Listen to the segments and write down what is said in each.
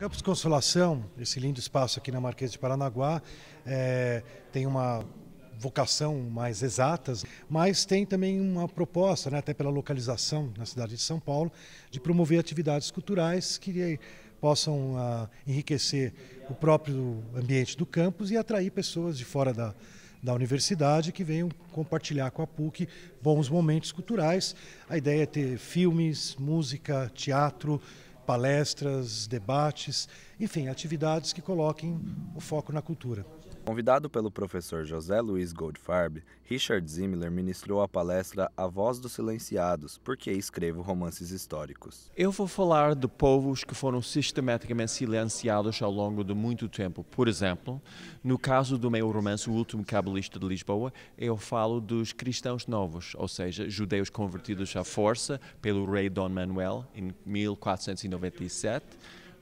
Campos Consolação, esse lindo espaço aqui na Marquês de Paranaguá, é, tem uma vocação mais exatas, mas tem também uma proposta, né, até pela localização na cidade de São Paulo, de promover atividades culturais que eh, possam uh, enriquecer o próprio ambiente do campus e atrair pessoas de fora da, da universidade que venham compartilhar com a PUC bons momentos culturais. A ideia é ter filmes, música, teatro, palestras, debates enfim, atividades que coloquem o foco na cultura. Convidado pelo professor José Luiz Goldfarb, Richard Zimmler ministrou a palestra A Voz dos Silenciados, porque escrevo romances históricos. Eu vou falar de povos que foram sistematicamente silenciados ao longo de muito tempo. Por exemplo, no caso do meu romance O Último Cabalista de Lisboa, eu falo dos cristãos novos, ou seja, judeus convertidos à força pelo rei Dom Manuel em 1497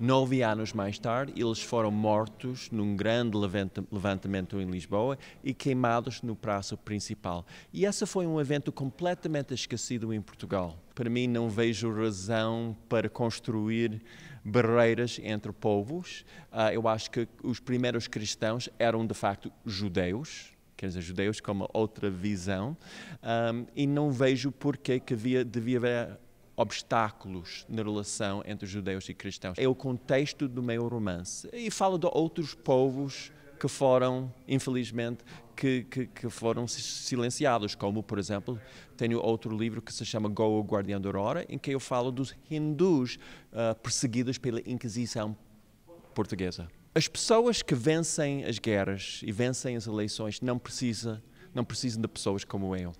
Nove anos mais tarde, eles foram mortos num grande levantamento em Lisboa e queimados no prazo principal. E esse foi um evento completamente esquecido em Portugal. Para mim, não vejo razão para construir barreiras entre povos. Ah, eu acho que os primeiros cristãos eram, de facto, judeus quer dizer, judeus com uma outra visão, um, ah, e não vejo porquê que havia, devia haver obstáculos na relação entre judeus e cristãos. É o contexto do meu romance. E falo de outros povos que foram, infelizmente, que, que, que, foram silenciados, como, por exemplo, tenho outro livro que se chama Go, o Guardião da Aurora, em que eu falo dos hindus uh, perseguidos pela Inquisição portuguesa. As pessoas que vencem as guerras e vencem as eleições não precisam não precisam de pessoas como eu.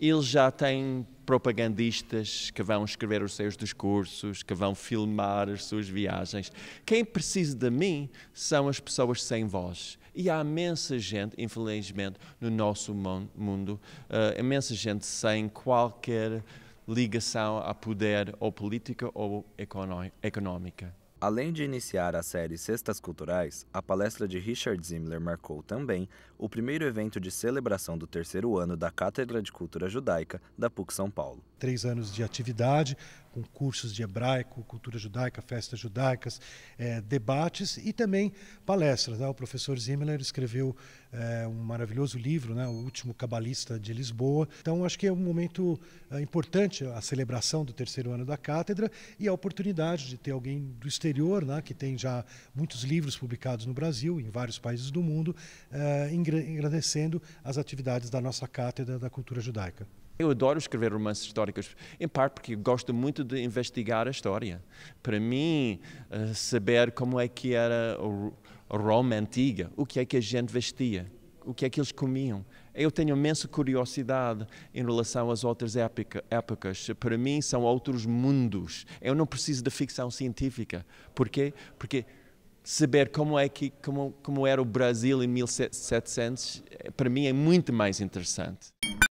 Eles já têm propagandistas que vão escrever os seus discursos, que vão filmar as suas viagens. Quem precisa de mim são as pessoas sem voz. E há imensa gente, infelizmente, no nosso mundo, uh, imensa gente sem qualquer ligação a poder ou política ou económica. Além de iniciar a série Cestas Culturais, a palestra de Richard Zimmler marcou também o primeiro evento de celebração do terceiro ano da Cátedra de Cultura Judaica da PUC São Paulo. Três anos de atividade, com cursos de hebraico, cultura judaica, festas judaicas, é, debates e também palestras. Né? O professor Zimmler escreveu é, um maravilhoso livro, né? O Último Cabalista de Lisboa. Então, acho que é um momento é, importante a celebração do terceiro ano da cátedra e a oportunidade de ter alguém do exterior, né? que tem já muitos livros publicados no Brasil, em vários países do mundo, é, engrandecendo as atividades da nossa cátedra da cultura judaica. Eu adoro escrever romances históricos, em parte porque gosto muito de investigar a história. Para mim, eh, saber como é que era a Roma antiga, o que é que a gente vestia, o que é que eles comiam. Eu tenho imensa curiosidade em relação às outras épocas. Para mim, são outros mundos. Eu não preciso de ficção científica. Porquê? Porque saber como é que como, como era o Brasil em 1700 eh, para mim é muito mais interessante.